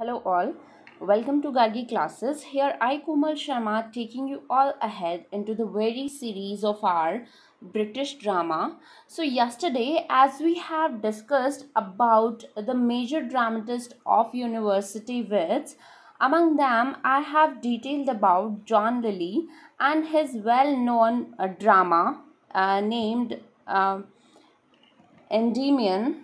Hello all. Welcome to Gargi classes. Here I Komal Sharma taking you all ahead into the very series of our British drama. So yesterday as we have discussed about the major dramatist of university wits among them, I have detailed about John Lilly and his well-known uh, drama uh, named uh, Endymion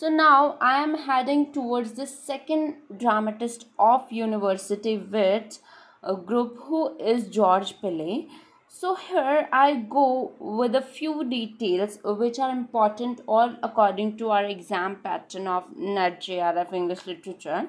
so now I am heading towards the second dramatist of university with a group who is George Pele. So here I go with a few details which are important all according to our exam pattern of NET English Literature.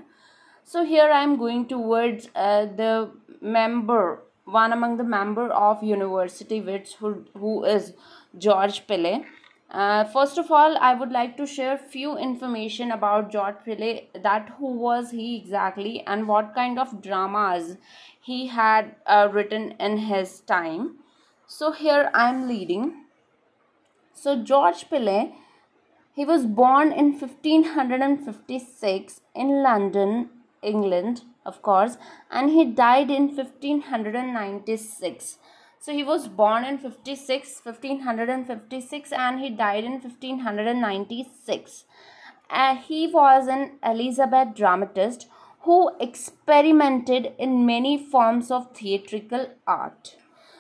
So here I am going towards uh, the member, one among the member of university which who, who is George Pele. Uh, first of all, I would like to share few information about George Pillay, that who was he exactly and what kind of dramas he had uh, written in his time. So here I am leading. So George Pillay, he was born in 1556 in London, England, of course, and he died in 1596. So he was born in 56, 1556 and he died in 1596. Uh, he was an Elizabeth dramatist who experimented in many forms of theatrical art.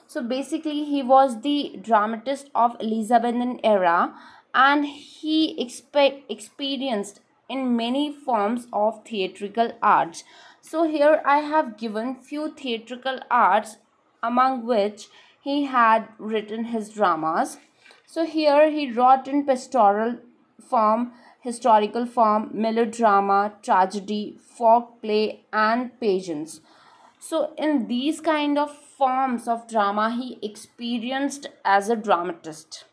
So basically he was the dramatist of Elizabethan era and he expe experienced in many forms of theatrical arts. So here I have given few theatrical arts among which he had written his dramas. So here he wrote in pastoral form, historical form, melodrama, tragedy, folk play and pageants. So in these kind of forms of drama he experienced as a dramatist.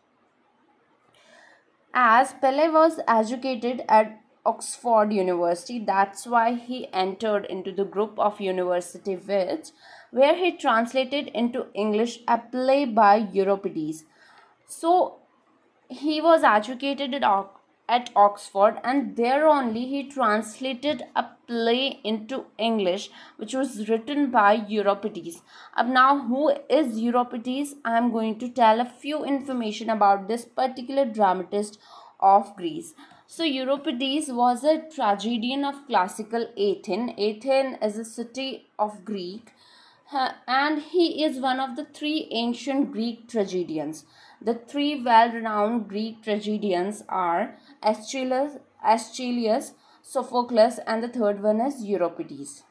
As Pele was educated at Oxford University, that's why he entered into the group of university which where he translated into English a play by Euripides. So he was educated at, at Oxford and there only he translated a play into English which was written by Euripides. Ab now who is Euripides? I am going to tell a few information about this particular dramatist of Greece. So Euripides was a tragedian of classical Athens. Athens is a city of Greek uh, and he is one of the three ancient Greek tragedians. The three well-renowned Greek tragedians are Aeschylus, Aeschylus, Sophocles and the third one is Euripides.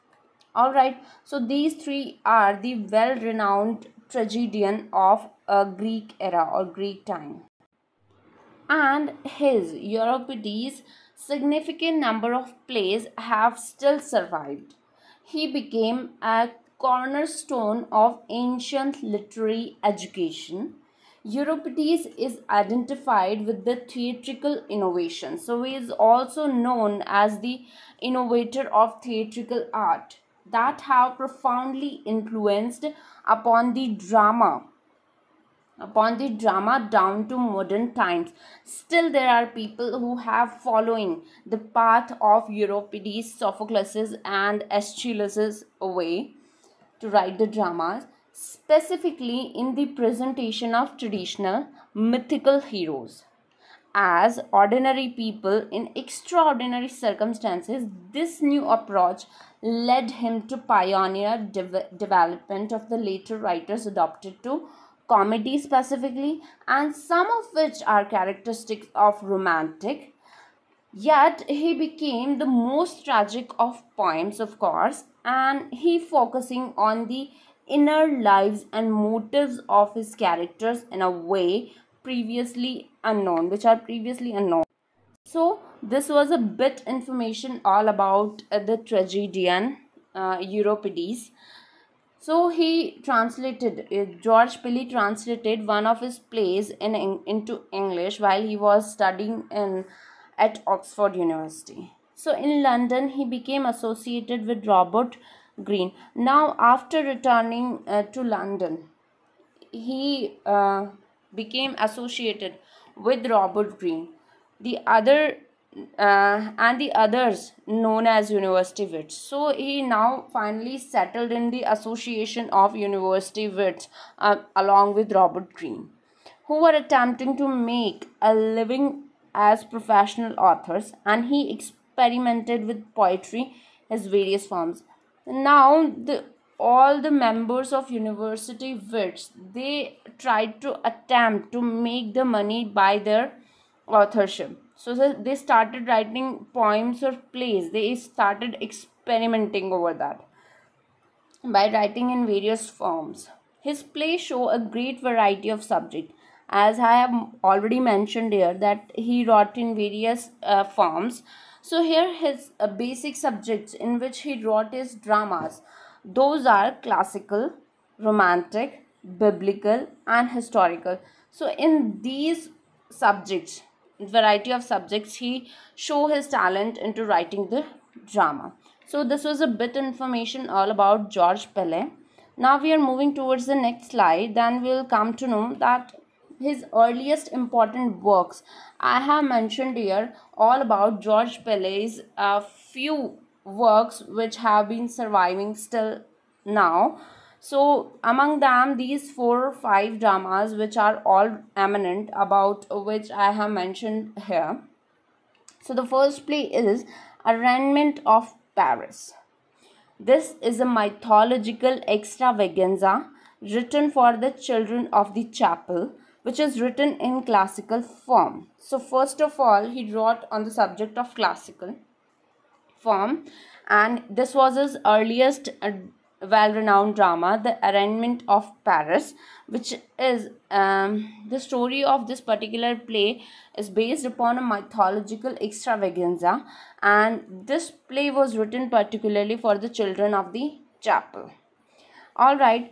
Alright, so these three are the well-renowned tragedian of a Greek era or Greek time. And his Euripides significant number of plays have still survived. He became a cornerstone of ancient literary education, Euripides is identified with the theatrical innovation. So he is also known as the innovator of theatrical art that have profoundly influenced upon the drama upon the drama down to modern times still there are people who have following the path of euripides sophocles and aeschylus's way to write the dramas, specifically in the presentation of traditional mythical heroes. As ordinary people in extraordinary circumstances, this new approach led him to pioneer de development of the later writers adopted to comedy specifically and some of which are characteristics of romantic Yet he became the most tragic of poems, of course, and he focusing on the inner lives and motives of his characters in a way previously unknown, which are previously unknown. So this was a bit information all about uh, the tragedian uh, Euripides. So he translated, uh, George Pilley translated one of his plays in, in, into English while he was studying in at Oxford University. So in London, he became associated with Robert Greene. Now, after returning uh, to London, he uh, became associated with Robert Greene. The other uh, and the others known as university wits so he now finally settled in the association of university wits uh, along with robert greene who were attempting to make a living as professional authors and he experimented with poetry as various forms. Now the all the members of university wits they tried to attempt to make the money by their authorship. So, they started writing poems or plays. They started experimenting over that by writing in various forms. His plays show a great variety of subjects as I have already mentioned here that he wrote in various uh, forms. So here his uh, basic subjects in which he wrote is dramas. Those are classical, romantic, biblical and historical. So in these subjects, variety of subjects, he show his talent into writing the drama. So this was a bit information all about George Pele. Now we are moving towards the next slide. Then we will come to know that his earliest important works. I have mentioned here all about George Pellé's uh, few works which have been surviving still now. So among them, these four or five dramas which are all eminent about which I have mentioned here. So the first play is Arraignment of Paris. This is a mythological extravaganza written for the children of the chapel which is written in classical form. So first of all, he wrote on the subject of classical form and this was his earliest uh, well-renowned drama, The Arraignment of Paris, which is um, the story of this particular play is based upon a mythological extravaganza and this play was written particularly for the children of the chapel. Alright,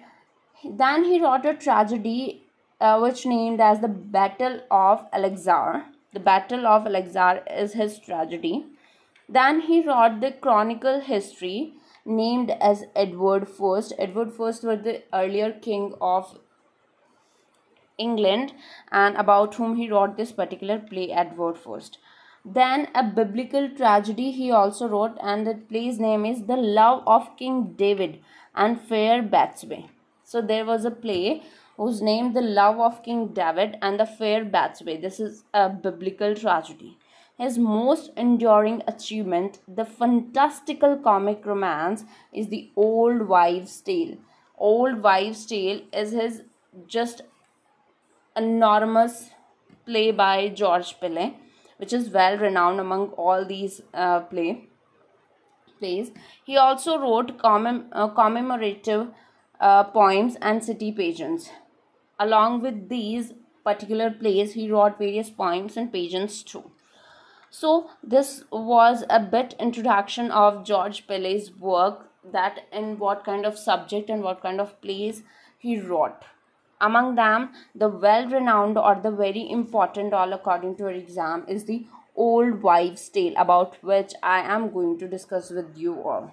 then he wrote a tragedy uh, which named as the Battle of Alexar. The Battle of Alexar is his tragedy. Then he wrote the Chronicle History named as Edward first Edward first was the earlier king of England and about whom he wrote this particular play Edward first Then a biblical tragedy he also wrote and the play's name is The Love of King David and Fair Batsway. So there was a play who's named the love of King David and the fair Bathsheba. This is a biblical tragedy. His most enduring achievement, the fantastical comic romance, is the Old Wives' Tale. Old Wives' Tale is his just enormous play by George Pillay, which is well renowned among all these uh, play plays. He also wrote commem- uh, commemorative uh, poems and city pageants. Along with these particular plays, he wrote various poems and pageants too. So this was a bit introduction of George Pellé's work that in what kind of subject and what kind of plays he wrote. Among them, the well-renowned or the very important all according to your exam is the old wives tale about which I am going to discuss with you all.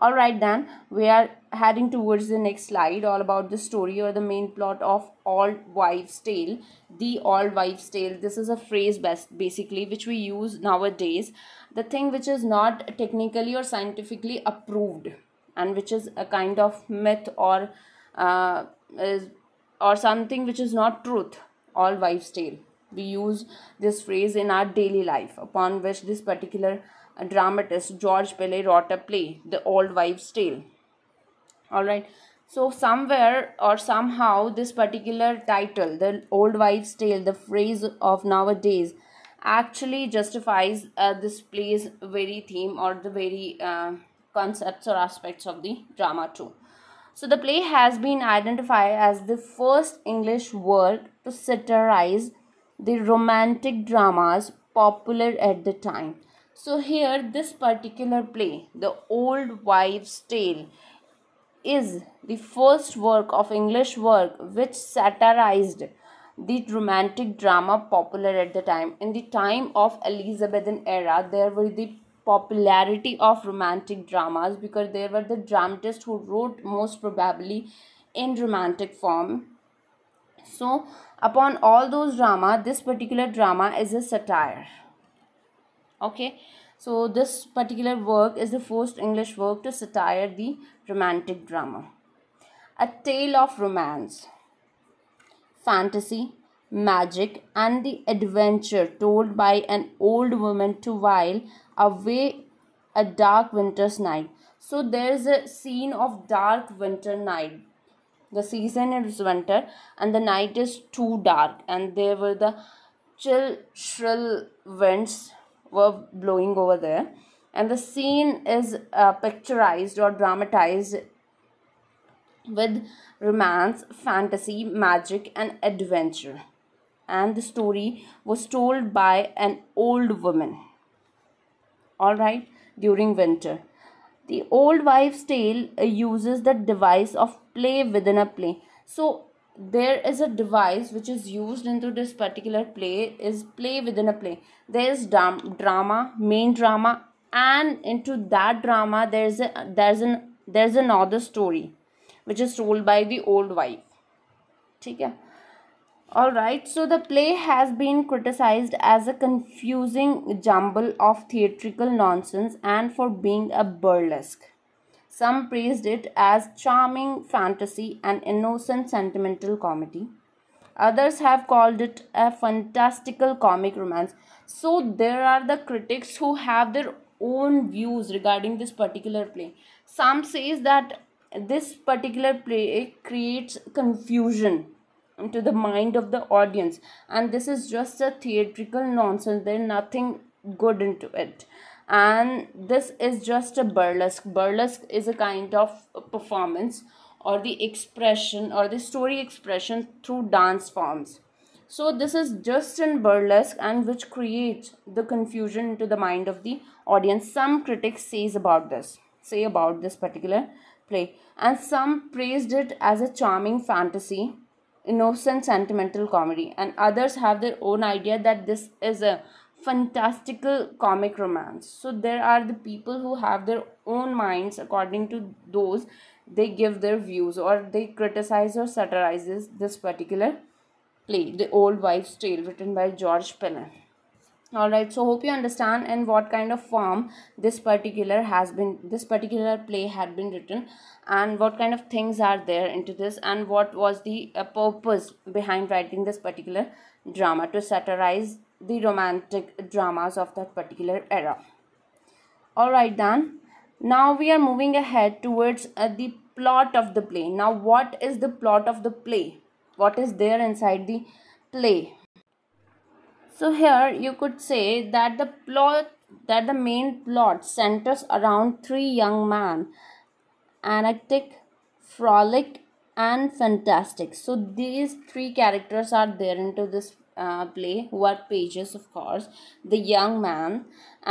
Alright then, we are heading towards the next slide all about the story or the main plot of Old Wives Tale. The Old Wives Tale, this is a phrase best basically which we use nowadays. The thing which is not technically or scientifically approved and which is a kind of myth or uh, is, or something which is not truth. Old Wives Tale. We use this phrase in our daily life upon which this particular dramatist George Pele wrote a play, The Old Wives' Tale. Alright, so somewhere or somehow this particular title, The Old Wives' Tale, the phrase of nowadays, actually justifies uh, this play's very theme or the very uh, concepts or aspects of the drama too. So the play has been identified as the first English work to satirize the romantic dramas popular at the time. So here this particular play, The Old Wives' Tale, is the first work of English work which satirized the romantic drama popular at the time. In the time of Elizabethan era, there were the popularity of romantic dramas because there were the dramatists who wrote most probably in romantic form. So upon all those drama, this particular drama is a satire okay so this particular work is the first english work to satire the romantic drama a tale of romance fantasy magic and the adventure told by an old woman to while away a dark winter's night so there is a scene of dark winter night the season is winter and the night is too dark and there were the chill shrill winds were blowing over there and the scene is uh, picturized or dramatized with romance, fantasy, magic, and adventure. And the story was told by an old woman. Alright, during winter. The old wife's tale uh, uses the device of play within a play. So, there is a device which is used into this particular play is play within a play there is drama main drama and into that drama there's a there's an there's another story which is told by the old wife Okay, all right so the play has been criticized as a confusing jumble of theatrical nonsense and for being a burlesque some praised it as charming fantasy and innocent sentimental comedy. Others have called it a fantastical comic romance. So there are the critics who have their own views regarding this particular play. Some says that this particular play creates confusion into the mind of the audience and this is just a theatrical nonsense there's nothing good into it and this is just a burlesque burlesque is a kind of performance or the expression or the story expression through dance forms so this is just in burlesque and which creates the confusion into the mind of the audience some critics says about this say about this particular play and some praised it as a charming fantasy innocent sentimental comedy and others have their own idea that this is a fantastical comic romance so there are the people who have their own minds according to those they give their views or they criticize or satirizes this particular play the old wives tale written by george penner all right so hope you understand and what kind of form this particular has been this particular play had been written and what kind of things are there into this and what was the uh, purpose behind writing this particular drama to satirize the romantic dramas of that particular era. Alright then, now we are moving ahead towards uh, the plot of the play. Now what is the plot of the play? What is there inside the play? So here you could say that the plot that the main plot centers around three young men, anectic, frolic and fantastic. So these three characters are there into this uh, play what pages of course the young man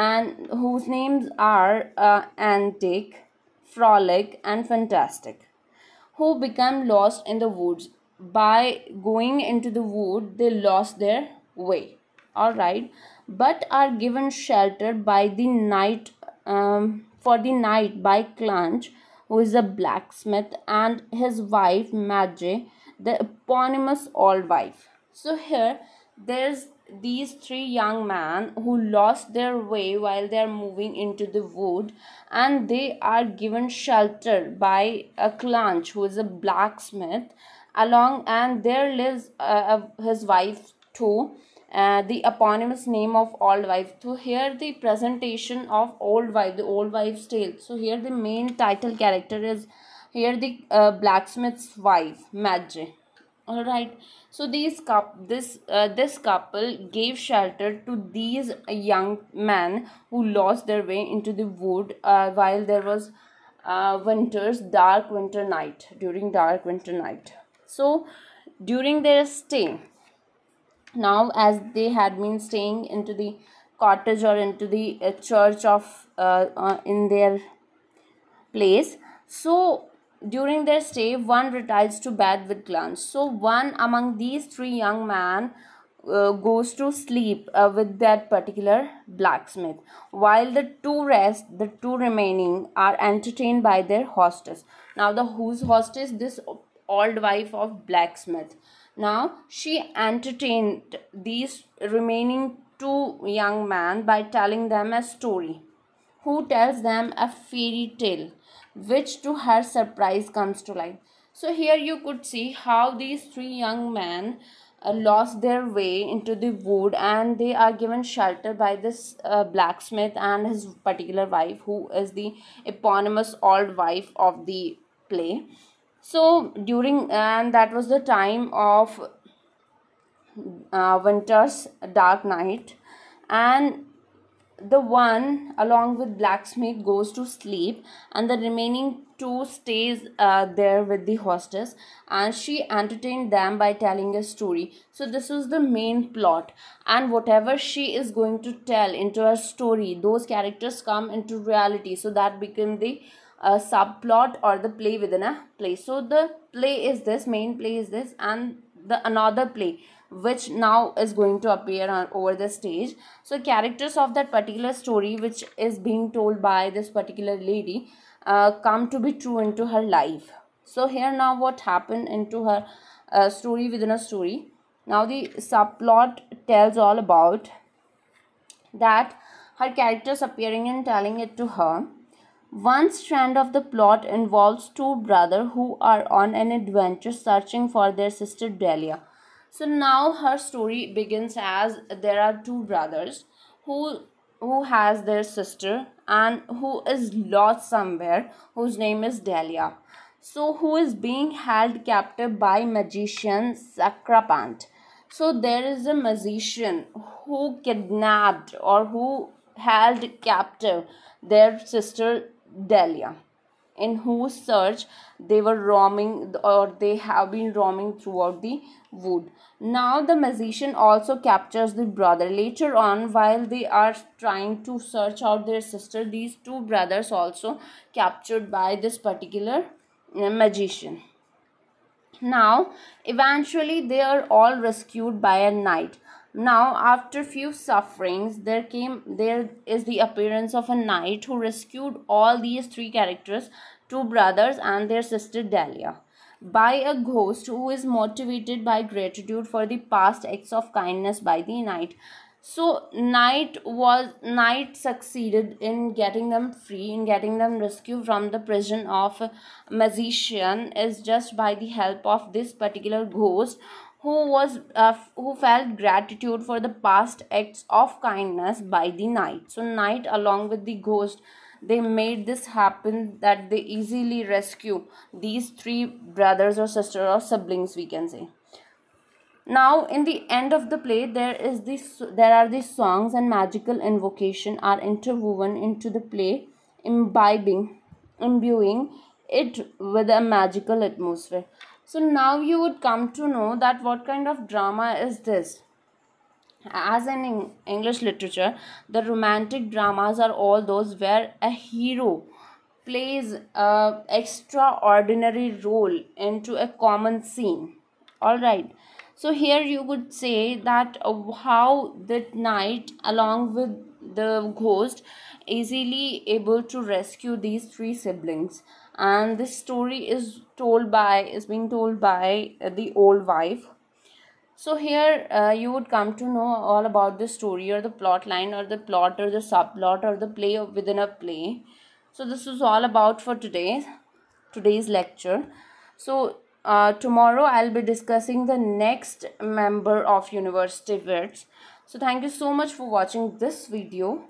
and whose names are uh, antic frolic and fantastic who become lost in the woods by going into the wood they lost their way all right but are given shelter by the night um, for the night by clunch who is a blacksmith and his wife madge the eponymous old wife so here there's these three young men who lost their way while they are moving into the wood and they are given shelter by a clunch who is a blacksmith along and there lives uh, his wife too uh, the eponymous name of old wife too. here the presentation of old wife the old wife's tale so here the main title character is here the uh, blacksmith's wife madge all right so these cup this uh, this couple gave shelter to these young men who lost their way into the wood uh, while there was uh, winter's dark winter night during dark winter night so during their stay now as they had been staying into the cottage or into the uh, church of uh, uh, in their place so during their stay, one retires to bed with glance. So one among these three young men uh, goes to sleep uh, with that particular blacksmith while the two rest the two remaining are entertained by their hostess now the whose hostess this old wife of blacksmith now she entertained these remaining two young men by telling them a story who tells them a fairy tale, which to her surprise comes to life. So, here you could see how these three young men uh, lost their way into the wood and they are given shelter by this uh, blacksmith and his particular wife who is the eponymous old wife of the play so during and that was the time of uh, winter's dark night and the one along with blacksmith goes to sleep and the remaining two stays uh, there with the hostess and she entertained them by telling a story so this was the main plot and whatever she is going to tell into her story those characters come into reality so that became the uh, subplot or the play within a play so the play is this main play is this and the another play which now is going to appear on, over the stage so characters of that particular story which is being told by this particular lady uh, come to be true into her life so here now what happened into her uh, story within a story now the subplot tells all about that her characters appearing and telling it to her one strand of the plot involves two brothers who are on an adventure searching for their sister Delia. So now her story begins as there are two brothers who who has their sister and who is lost somewhere whose name is Delia. So who is being held captive by magician Sakrapant. So there is a magician who kidnapped or who held captive their sister Delia in whose search they were roaming or they have been roaming throughout the wood. Now the magician also captures the brother. Later on while they are trying to search out their sister, these two brothers also captured by this particular uh, magician. Now eventually they are all rescued by a knight. Now, after few sufferings, there came there is the appearance of a knight who rescued all these three characters, two brothers and their sister Dahlia, by a ghost who is motivated by gratitude for the past acts of kindness by the knight. So knight was knight succeeded in getting them free, in getting them rescued from the prison of magician is just by the help of this particular ghost who was uh, who felt gratitude for the past acts of kindness by the knight so knight along with the ghost they made this happen that they easily rescue these three brothers or sister or siblings we can say now in the end of the play there is this there are these songs and magical invocation are interwoven into the play imbibing imbuing it with a magical atmosphere so now you would come to know that what kind of drama is this. As in English literature, the romantic dramas are all those where a hero plays a extraordinary role into a common scene. All right. So here you would say that uh, how the knight along with the ghost easily able to rescue these three siblings and this story is told by is being told by the old wife so here uh, you would come to know all about the story or the plot line or the plot or the subplot or the play within a play so this is all about for today today's lecture so uh, tomorrow i'll be discussing the next member of university wits so thank you so much for watching this video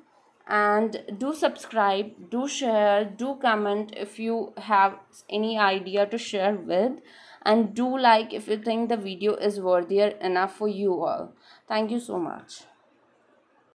and do subscribe do share do comment if you have any idea to share with and do like if you think the video is worthier enough for you all thank you so much